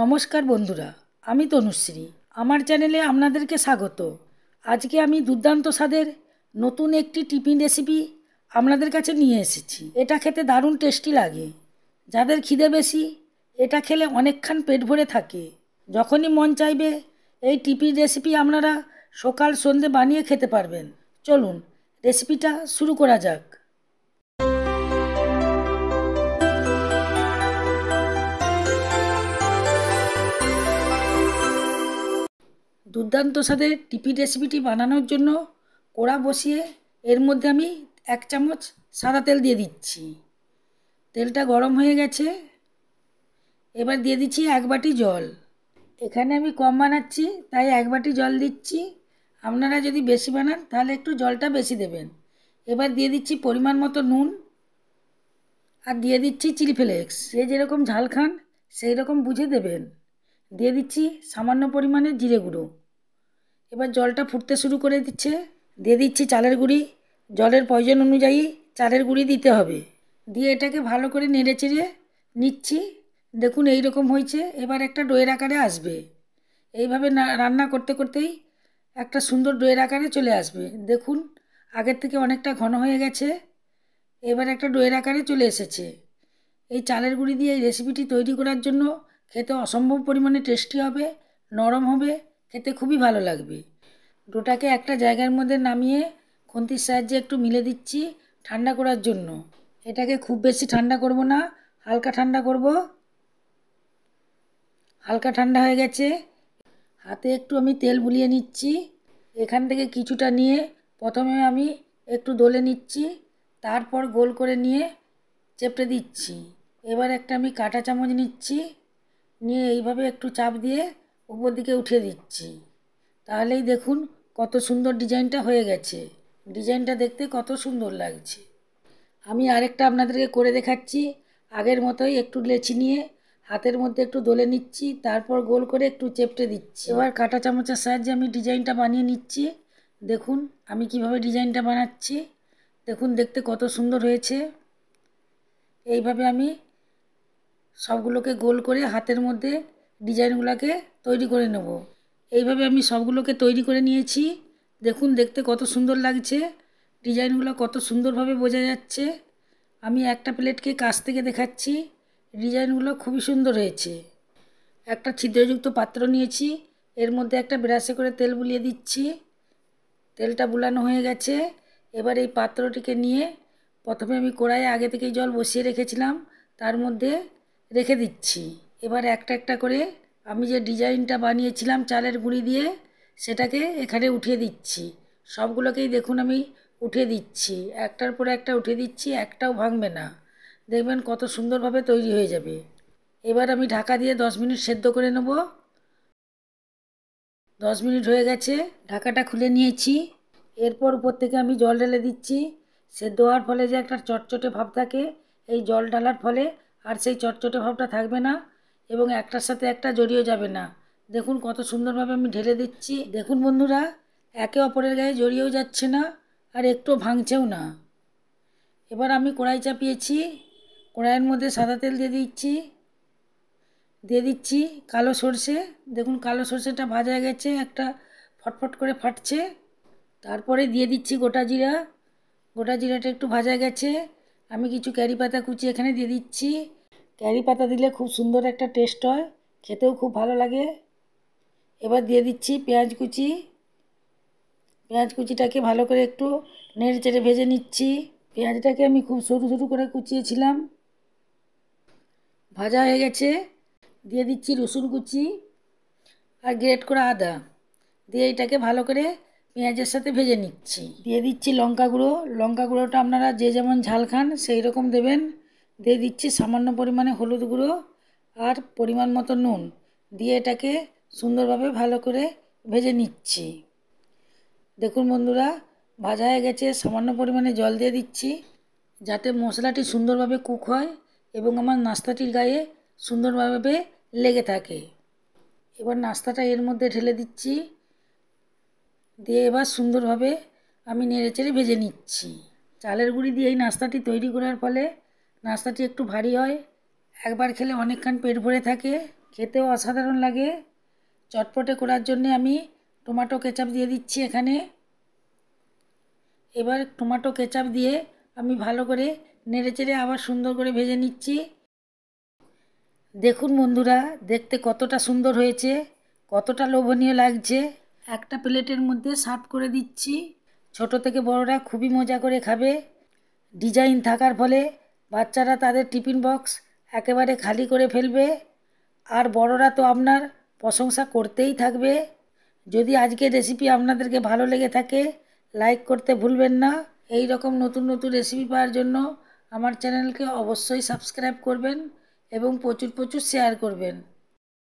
নমস্কার বন্ধুরা আমি তনুশ্রী আমার চ্যানেলে আপনাদেরকে স্বাগত আজকে আমি দুর্দান্ত স্বাদের নতুন একটি টিফিন রেসিপি আপনাদের কাছে নিয়ে এসেছি এটা খেতে দারুণ টেস্টি লাগে যাদের খিদে বেশি এটা খেলে অনেকক্ষণ পেট ভরে থাকে যখনই মন চাইবে এই টিফিন রেসিপি আপনারা সকাল সন্ধে বানিয়ে খেতে পারবেন চলুন রেসিপিটা শুরু করা যাক দুর্দান্ত স্বাদের টিপি রেসিপিটি বানানোর জন্য কোড়া বসিয়ে এর মধ্যে আমি এক চামচ সাদা তেল দিয়ে দিচ্ছি তেলটা গরম হয়ে গেছে এবার দিয়ে দিচ্ছি এক বাটি জল এখানে আমি কম বানাচ্ছি তাই এক বাটি জল দিচ্ছি আপনারা যদি বেশি বানান তাহলে একটু জলটা বেশি দেবেন এবার দিয়ে দিচ্ছি পরিমাণ মতো নুন আর দিয়ে দিচ্ছি চিলি ফ্লেক্স যে যেরকম ঝাল খান সেই রকম বুঝে দেবেন দিয়ে দিচ্ছি সামান্য পরিমাণে জিরে গুঁড়ো এবার জলটা ফুটতে শুরু করে দিচ্ছে দিয়ে দিচ্ছি চালের গুঁড়ি জলের প্রয়োজন অনুযায়ী চালের গুঁড়ি দিতে হবে দিয়ে এটাকে ভালো করে নেড়ে চেড়ে নিচ্ছি দেখুন এই রকম হয়েছে এবার একটা ডোয়ের আকারে আসবে এইভাবে রান্না করতে করতেই একটা সুন্দর ডোয়ের আকারে চলে আসবে দেখুন আগের থেকে অনেকটা ঘন হয়ে গেছে এবার একটা ডোয়ের আকারে চলে এসেছে এই চালের গুঁড়ি দিয়ে এই রেসিপিটি তৈরি করার জন্য খেতে অসম্ভব পরিমাণে টেস্টি হবে নরম হবে খেতে খুবই ভালো লাগবে ডোটাকে একটা জায়গার মধ্যে নামিয়ে খুন্তির সাহায্যে একটু মিলে দিচ্ছি ঠান্ডা করার জন্য এটাকে খুব বেশি ঠান্ডা করব না হালকা ঠান্ডা করব হালকা ঠান্ডা হয়ে গেছে হাতে একটু আমি তেল বুলিয়ে নিচ্ছি এখান থেকে কিছুটা নিয়ে প্রথমে আমি একটু দোলে নিচ্ছি তারপর গোল করে নিয়ে চেপটে দিচ্ছি এবার একটা আমি কাঁটা চামচ নিচ্ছি নিয়ে এইভাবে একটু চাপ দিয়ে উপর দিকে উঠিয়ে দিচ্ছি তাহলেই দেখুন কত সুন্দর ডিজাইনটা হয়ে গেছে ডিজাইনটা দেখতে কত সুন্দর লাগছে আমি আরেকটা আপনাদেরকে করে দেখাচ্ছি আগের মতোই একটু লেচি নিয়ে হাতের মধ্যে একটু দোলে নিচ্ছি তারপর গোল করে একটু চেপটে দিচ্ছি এবার কাঁটা চামচের সাহায্যে আমি ডিজাইনটা বানিয়ে নিচ্ছি দেখুন আমি কিভাবে ডিজাইনটা বানাচ্ছি দেখুন দেখতে কত সুন্দর হয়েছে এইভাবে আমি সবগুলোকে গোল করে হাতের মধ্যে ডিজাইনগুলোকে তৈরি করে নেব এইভাবে আমি সবগুলোকে তৈরি করে নিয়েছি দেখুন দেখতে কত সুন্দর লাগছে ডিজাইনগুলো কত সুন্দরভাবে বোঝা যাচ্ছে আমি একটা প্লেটকে কাছ থেকে দেখাচ্ছি ডিজাইনগুলো খুবই সুন্দর হয়েছে একটা ছিদ্রযুক্ত পাত্র নিয়েছি এর মধ্যে একটা ব্রাশে করে তেল বুলিয়ে দিচ্ছি তেলটা বুলানো হয়ে গেছে এবার এই পাত্রটিকে নিয়ে প্রথমে আমি কড়াইয়ে আগে থেকেই জল বসিয়ে রেখেছিলাম তার মধ্যে রেখে দিচ্ছি এবার একটা একটা করে আমি যে ডিজাইনটা বানিয়েছিলাম চালের গুঁড়ি দিয়ে সেটাকে এখানে উঠিয়ে দিচ্ছি সবগুলোকেই দেখুন আমি উঠিয়ে দিচ্ছি একটার পর একটা উঠে দিচ্ছি একটাও ভাঙবে না দেখবেন কত সুন্দরভাবে তৈরি হয়ে যাবে এবার আমি ঢাকা দিয়ে দশ মিনিট সেদ্ধ করে নেব দশ মিনিট হয়ে গেছে ঢাকাটা খুলে নিয়েছি এরপর উপর থেকে আমি জল ঢেলে দিচ্ছি সেদ্ধ হওয়ার ফলে যে একটা চটচটে ভাব থাকে এই জল ঢালার ফলে আর সেই চটচটে ভাবটা থাকবে না এবং একটার সাথে একটা জড়িয়ে যাবে না দেখুন কত সুন্দরভাবে আমি ঢেলে দিচ্ছি দেখুন বন্ধুরা একে অপরের গায়ে জড়িয়েও যাচ্ছে না আর একটু ভাঙছেও না এবার আমি কড়াই চাপিয়েছি কড়াইয়ের মধ্যে সাদা তেল দিয়ে দিচ্ছি দিয়ে দিচ্ছি কালো সর্ষে দেখুন কালো সর্ষেটা ভাজা গেছে একটা ফটফট করে ফাটছে তারপরে দিয়ে দিচ্ছি গোটা জিরা গোটা জিরাটা একটু ভাজা গেছে আমি কিছু ক্যারি পাতা কুচি এখানে দিয়ে দিচ্ছি কারি পাতা দিলে খুব সুন্দর একটা টেস্ট হয় খেতেও খুব ভালো লাগে এবার দিয়ে দিচ্ছি পেঁয়াজ কুচি পেঁয়াজ কুচিটাকে ভালো করে একটু নেড়ে চেড়ে ভেজে নিচ্ছি পেঁয়াজটাকে আমি খুব সরু সরু করে কুচিয়েছিলাম ভাজা হয়ে গেছে দিয়ে দিচ্ছি রসুন কুচি আর গ্রেট করা আদা দিয়ে এটাকে ভালো করে পেঁয়াজের সাথে ভেজে নিচ্ছি দিয়ে দিচ্ছি লঙ্কা গুঁড়ো লঙ্কা গুঁড়োটা আপনারা যে যেমন ঝাল খান সেই রকম দেবেন দিয়ে দিচ্ছি সামান্য পরিমাণে হলুদ গুঁড়ো আর পরিমাণ মতো নুন দিয়ে এটাকে সুন্দরভাবে ভালো করে ভেজে নিচ্ছি দেখুন বন্ধুরা ভাজা হয়ে গেছে সামান্য পরিমাণে জল দিয়ে দিচ্ছি যাতে মশলাটি সুন্দরভাবে কুক হয় এবং আমার নাস্তাটির গায়ে সুন্দরভাবে লেগে থাকে এবার নাস্তাটা এর মধ্যে ঢেলে দিচ্ছি দিয়ে এবার সুন্দরভাবে আমি চেড়ে ভেজে নিচ্ছি চালের গুঁড়ি দিয়ে এই নাস্তাটি তৈরি করার ফলে নাস্তাটি একটু ভারী হয় একবার খেলে অনেকক্ষণ পেট ভরে থাকে খেতেও অসাধারণ লাগে চটপটে করার জন্যে আমি টমাটো কেচাপ দিয়ে দিচ্ছি এখানে এবার টমাটো কেচাপ দিয়ে আমি ভালো করে চেড়ে আবার সুন্দর করে ভেজে নিচ্ছি দেখুন বন্ধুরা দেখতে কতটা সুন্দর হয়েছে কতটা লোভনীয় লাগছে একটা প্লেটের মধ্যে সার্ভ করে দিচ্ছি ছোট থেকে বড়রা খুবই মজা করে খাবে ডিজাইন থাকার ফলে বাচ্চারা তাদের টিফিন বক্স একেবারে খালি করে ফেলবে আর বড়রা তো আপনার প্রশংসা করতেই থাকবে যদি আজকে রেসিপি আপনাদেরকে ভালো লেগে থাকে লাইক করতে ভুলবেন না এই রকম নতুন নতুন রেসিপি পাওয়ার জন্য আমার চ্যানেলকে অবশ্যই সাবস্ক্রাইব করবেন এবং প্রচুর প্রচুর শেয়ার করবেন